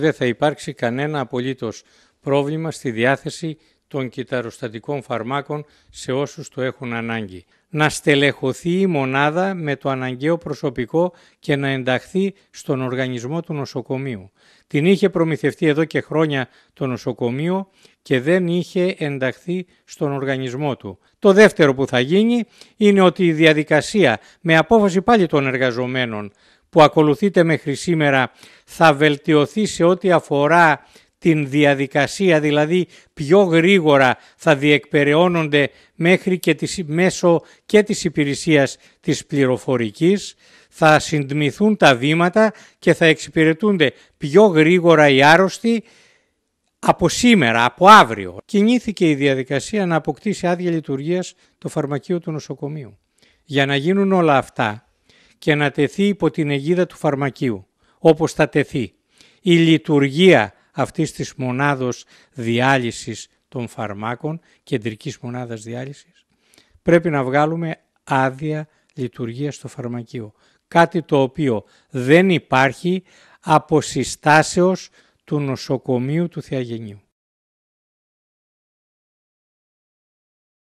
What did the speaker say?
Δεν θα υπάρξει κανένα απολύτως πρόβλημα στη διάθεση των κυταροστατικών φαρμάκων σε όσους το έχουν ανάγκη. Να στελεχωθεί η μονάδα με το αναγκαίο προσωπικό και να ενταχθεί στον οργανισμό του νοσοκομείου. Την είχε προμηθευτεί εδώ και χρόνια το νοσοκομείο και δεν είχε ενταχθεί στον οργανισμό του. Το δεύτερο που θα γίνει είναι ότι η διαδικασία με απόφαση πάλι των εργαζομένων που ακολουθείται μέχρι σήμερα θα βελτιωθεί σε ό,τι αφορά την διαδικασία, δηλαδή πιο γρήγορα θα διεκπεραιώνονται μέχρι και τις, μέσω και της υπηρεσίας της πληροφορικής, θα συντμηθούν τα βήματα και θα εξυπηρετούνται πιο γρήγορα οι άρρωστοι από σήμερα, από αύριο. Κινήθηκε η διαδικασία να αποκτήσει άδεια λειτουργίας το φαρμακείο του νοσοκομείου. Για να γίνουν όλα αυτά και να τεθεί υπό την αιγίδα του φαρμακείου, όπως θα τεθεί. Η λειτουργία αυτής της μονάδος διάλυσης των φαρμάκων, κεντρικής μονάδας διάλυσης, πρέπει να βγάλουμε άδεια λειτουργίας στο φαρμακείο. Κάτι το οποίο δεν υπάρχει από συστάσεως του νοσοκομείου του Θεαγενείου.